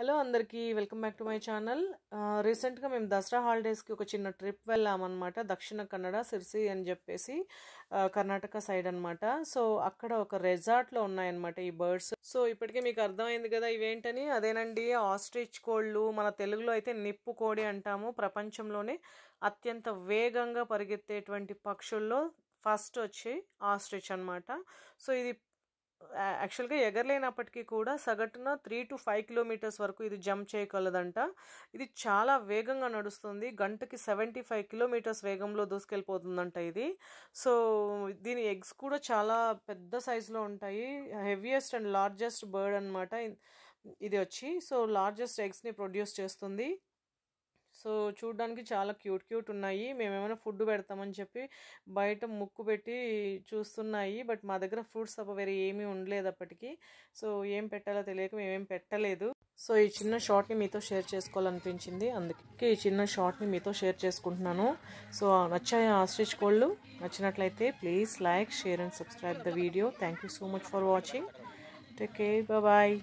hello అందరికీ welcome back to my channel రీసెంట్గా మేము దసరా హాలిడేస్కి ఒక చిన్న ట్రిప్ వెళ్ళామన్నమాట దక్షిణ కన్నడ సిరిసి అని చెప్పేసి కర్ణాటక సైడ్ అనమాట సో అక్కడ ఒక రెజార్ట్లో ఉన్నాయన్నమాట ఈ బర్డ్స్ సో ఇప్పటికే మీకు అర్థమైంది కదా ఇవేంటని అదేనండి ఆస్ట్రిచ్ కోళ్ళు మన తెలుగులో అయితే నిప్పు కోడి అంటాము ప్రపంచంలోనే అత్యంత వేగంగా పరిగెత్తేటువంటి పక్షుల్లో ఫస్ట్ వచ్చి ఆస్ట్రిచ్ అనమాట సో ఇది యాక్చువల్గా ఎగరలేనప్పటికీ కూడా సగటున త్రీ టు ఫైవ్ కిలోమీటర్స్ వరకు ఇది జంప్ చేయగలదంట ఇది చాలా వేగంగా నడుస్తుంది గంటకి సెవెంటీ ఫైవ్ కిలోమీటర్స్ వేగంలో దూసుకెళ్ళిపోతుందంట ఇది సో దీని ఎగ్స్ కూడా చాలా పెద్ద సైజులో ఉంటాయి హెవియెస్ట్ అండ్ లార్జెస్ట్ బర్డ్ అనమాట ఇది వచ్చి సో లార్జెస్ట్ ఎగ్స్ని ప్రొడ్యూస్ చేస్తుంది సో చూడడానికి చాలా క్యూట్ క్యూట్ ఉన్నాయి మేమేమైనా ఫుడ్ పెడతామని చెప్పి బయట ముక్కు పెట్టి చూస్తున్నాయి బట్ మా దగ్గర ఫ్రూట్స్ తప్ప వేరే ఏమీ ఉండలేదు అప్పటికి సో ఏం పెట్టాలో తెలియక మేమేం పెట్టలేదు సో ఈ చిన్న షార్ట్ని మీతో షేర్ చేసుకోవాలనిపించింది అందుకే ఈ చిన్న షార్ట్ని మీతో షేర్ చేసుకుంటున్నాను సో నచ్చాయి ఆస్ట్రిచ్ కోళ్ళు నచ్చినట్లయితే please like share and subscribe the video thank you so much for watching take care bye